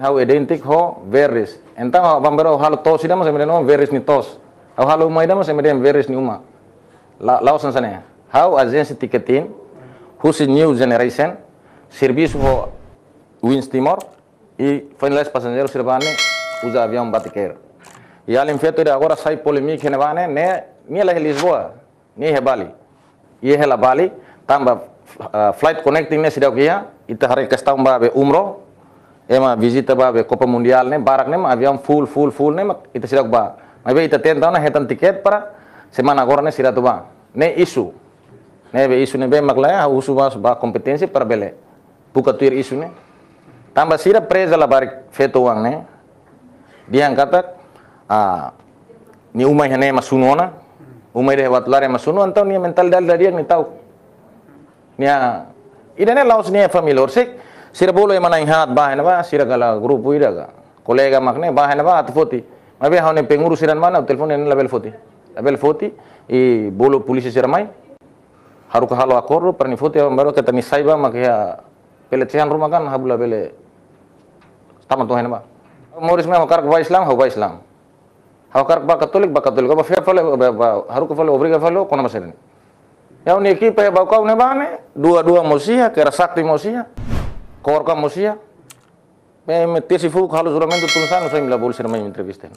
Hau identik ho veris. Entang ho pambero hal tos idama sa medena veris ni tos. Hau hal uma idama sa medena veris ni uma. La lao san sana. Hau azen si tiketin husi new generation servisu ho wins timor I finales passenger sirbane Uza avião batiqueiro. E além feito agora sai polemik ne bane ne ni ela Lisboa, ni he Bali. he la Bali tamba ah, flight connecting ne sidakia ita hari kastam be umroh ema visita ba be Copa Mundial ne barak ne ma aviam full full full ne ma ita sirak ba ma be ita tenta na hetan tiket para semana agora ne siratu ba ne isu ne be isu ne be maklaya usu ba ba kompetensi para bele buka tuir isu ne tambah sirap presa la barik feto wang ne dia angkata a ni umai hene masunona umai de ma sunu antau ni mental dal dari yang ni tau ni a idene laos ni familor sik sira bolo mana manai hat bahena ba sira kala grupu iraga kolega makne bahena ba atfoti mabe hawne pengurus siran mana telepon en label foti label foti i bolo polisi sira mai haru ka halo akorro perni foti baru kata ni saiba makia pelecehan rumah kan habula bele tamat tuhan ba moris me makar ba islam hau ba islam hokar ba katolik ba katolik ba fe fale haru ka fale obriga fale kono masalani Yang ni equipa ya bakau ne bane dua-dua mosia kera sakti mosia Kaur का memetisifu मैं tesifu kalau sudah mentu tulisan saya mila boleh sirmai entrevisten.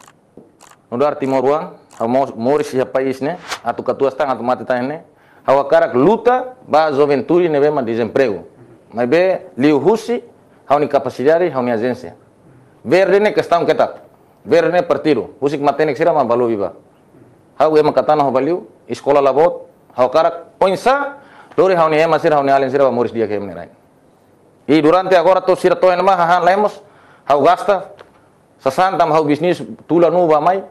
Nudar timor ruang, mau moris siapa isne, atau ketua stang atau mati tanya hawa karak luta ba zoventuri nebe ma desemprego. liu husi, liuhusi, hau ni capacidade, hau ni agência. Verde ne kestam ketat, verde ne partido, husik matenek sira balu viva. Hau ema katana hau baliu, iskola labot, hawa karak poinsa, lori hau ni ema sira hau ni alen sira moris dia kemne rain. E durante agora torcida toa nama hahan lemos hau gasta sasantam hau bisnis tula nuba mai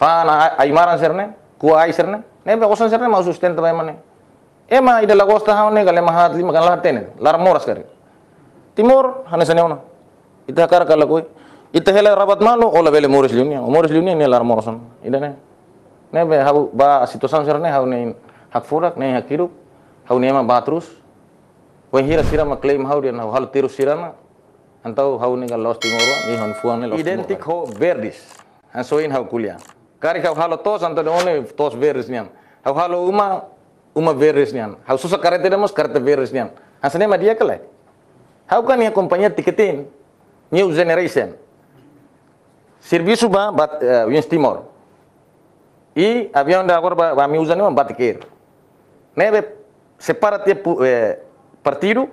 fana aimaran serne kua ai serne ne ba kosan serne mau sustenta bai ema ida la gosta hau ne gale mahat lima kan lahat tene lar moras kare timur hanesane ona ita kar kala koi ita hela rabat malu ola bele moris lunia moris lunia ne lar morasan ida ne ne ba hau ba serne hau ne hak furak ne hak hirup hau ne ma ba terus Wahira hira sirama claim how dia nau hal tiru sirama antau hau nega kan lost timoro ni hon fuang ni lost identik ho verdis and so in hau kulia kari kau halo tos anto de only tos verdis nian hau halo uma uma verdis nian hau susah kare tidak mas kare verdis nian asane ma dia kala hau kan ya kompanya tiketin new generation serviço bat uh, wins timor i avion da agora ba mi ba batikir nebe separat pu eh, partido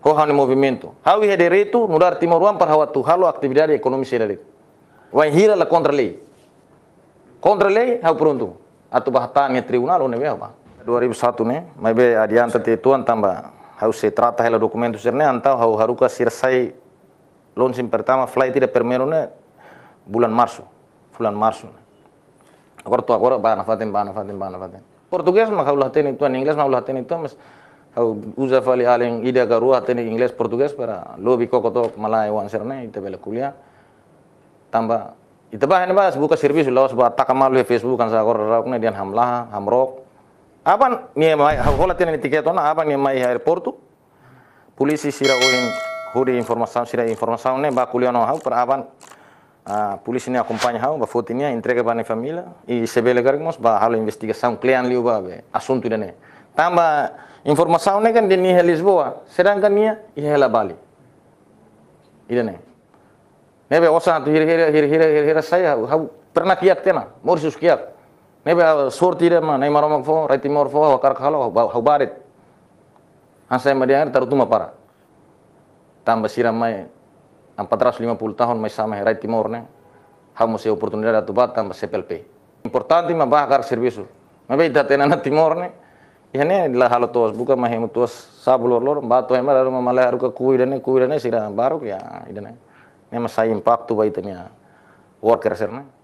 corram em movimento. Ao é direito, no dar Timor-Leste para atuá-lo a ekonomi econômica direito. Vai rir a contra lei. Contra lei, ao pronto. Atau bahkan ni tribunal, onde bem, 2001 né, mas bem adianta te tuan tambah. Hau se trata hela documento serne antau hau haruka sirsai launching pertama flight tidak permero ne bulan Marso, bulan Marso. Agora tu agora bana fatem bana fatem bana fatem. Português mah hau lahatin itu, inglês mah hau lahatin itu, mas uza fali aling ida garua teni ingles portugues para lobi koto malai wan serne ita bela kulia tamba ita bah ne bas buka servis lawas ba takamalu he facebook kan sagor ne dian hamlah hamrok apan nie mai kola teni ona apa nie mai portu polisi sira uin huri sirah sira informação ne ba kuliah no hau para apan polisi ne acompanha hau ba fotinia entrega ba ne família e se bela ba halo clean liu ba be asuntu dene informasi ini kan di nihelis Lisboa, sedangkan nia ihela bali. nih. Nebe osa oh, tu hira hira hira hira hira, hira saya hau pernah kiat tena, Mauritius kiat. Nebe sorti de ma nai maroma fo, rai timor fo, wakar khalo hau barit. Hansa mediang tarutuma para. Tambah siram mai 450 tahun mai sama rai timor ne. Hau museo oportunidade atu bat tambah CPLP. Importante ma bakar serviço. Mabe itatena na timor ne ihane la halotos buka mahemutos sabulor lor batu hemar lalu mamale haruka kui dene kui dene sira baruk ya idene ne masai impactu baitanya worker serna